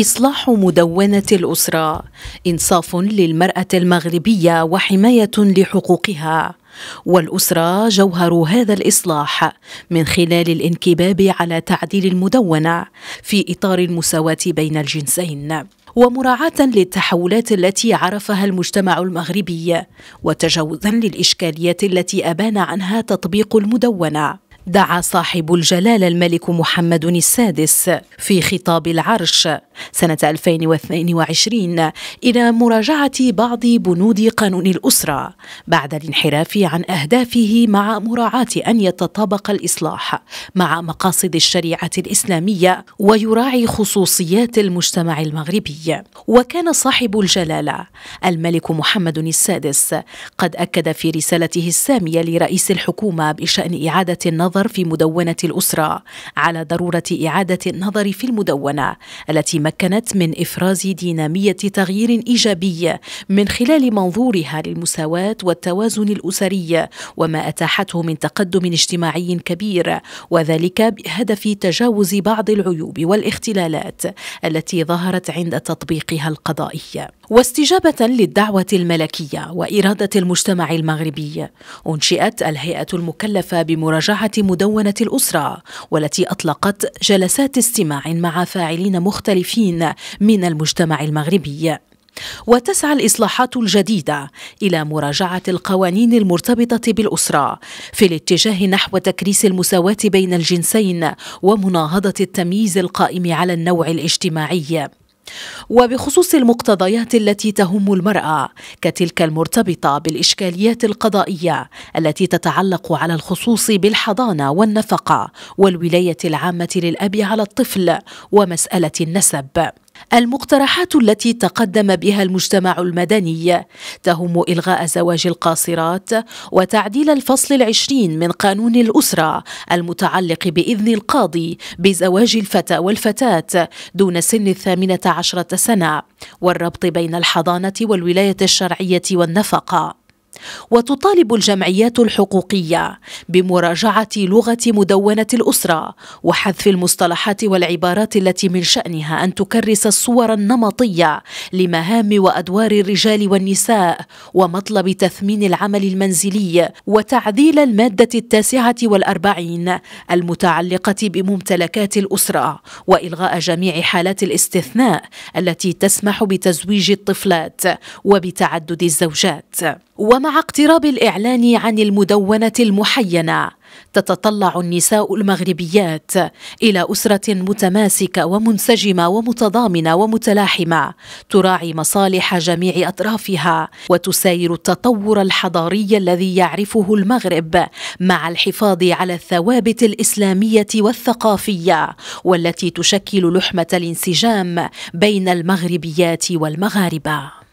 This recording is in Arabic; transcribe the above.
إصلاح مدونة الأسرة إنصاف للمرأة المغربية وحماية لحقوقها والأسرة جوهر هذا الإصلاح من خلال الانكباب على تعديل المدونة في إطار المساواة بين الجنسين ومراعاة للتحولات التي عرفها المجتمع المغربي وتجاوزا للإشكاليات التي أبان عنها تطبيق المدونة دعا صاحب الجلالة الملك محمد السادس في خطاب العرش سنة 2022 إلى مراجعة بعض بنود قانون الأسرة بعد الانحراف عن أهدافه مع مراعاة أن يتطابق الإصلاح مع مقاصد الشريعة الإسلامية ويراعي خصوصيات المجتمع المغربي وكان صاحب الجلالة الملك محمد السادس قد أكد في رسالته السامية لرئيس الحكومة بشأن إعادة النظر النظر في مدونة الأسرة على ضرورة إعادة النظر في المدونة التي مكنت من إفراز دينامية تغيير إيجابي من خلال منظورها للمساواة والتوازن الأسري وما أتاحته من تقدم اجتماعي كبير وذلك بهدف تجاوز بعض العيوب والاختلالات التي ظهرت عند تطبيقها القضائي واستجابة للدعوة الملكية وإرادة المجتمع المغربي أنشئت الهيئة المكلفة بمراجعة مدونة الأسرة والتي أطلقت جلسات استماع مع فاعلين مختلفين من المجتمع المغربي وتسعى الاصلاحات الجديده الى مراجعه القوانين المرتبطه بالاسره في الاتجاه نحو تكريس المساواه بين الجنسين ومناهضه التمييز القائم على النوع الاجتماعي وبخصوص المقتضيات التي تهم المرأة كتلك المرتبطة بالإشكاليات القضائية التي تتعلق على الخصوص بالحضانة والنفقة والولاية العامة للأب على الطفل ومسألة النسب المقترحات التي تقدم بها المجتمع المدني تهم إلغاء زواج القاصرات وتعديل الفصل العشرين من قانون الأسرة المتعلق بإذن القاضي بزواج الفتى والفتاة دون سن الثامنة عشرة سنة والربط بين الحضانة والولاية الشرعية والنفقة وتطالب الجمعيات الحقوقيه بمراجعه لغه مدونه الاسره وحذف المصطلحات والعبارات التي من شانها ان تكرس الصور النمطيه لمهام وادوار الرجال والنساء ومطلب تثمين العمل المنزلي وتعديل الماده التاسعه والاربعين المتعلقه بممتلكات الاسره والغاء جميع حالات الاستثناء التي تسمح بتزويج الطفلات وبتعدد الزوجات ومع اقتراب الإعلان عن المدونة المحينة تتطلع النساء المغربيات إلى أسرة متماسكة ومنسجمة ومتضامنة ومتلاحمة تراعي مصالح جميع أطرافها وتساير التطور الحضاري الذي يعرفه المغرب مع الحفاظ على الثوابت الإسلامية والثقافية والتي تشكل لحمة الانسجام بين المغربيات والمغاربة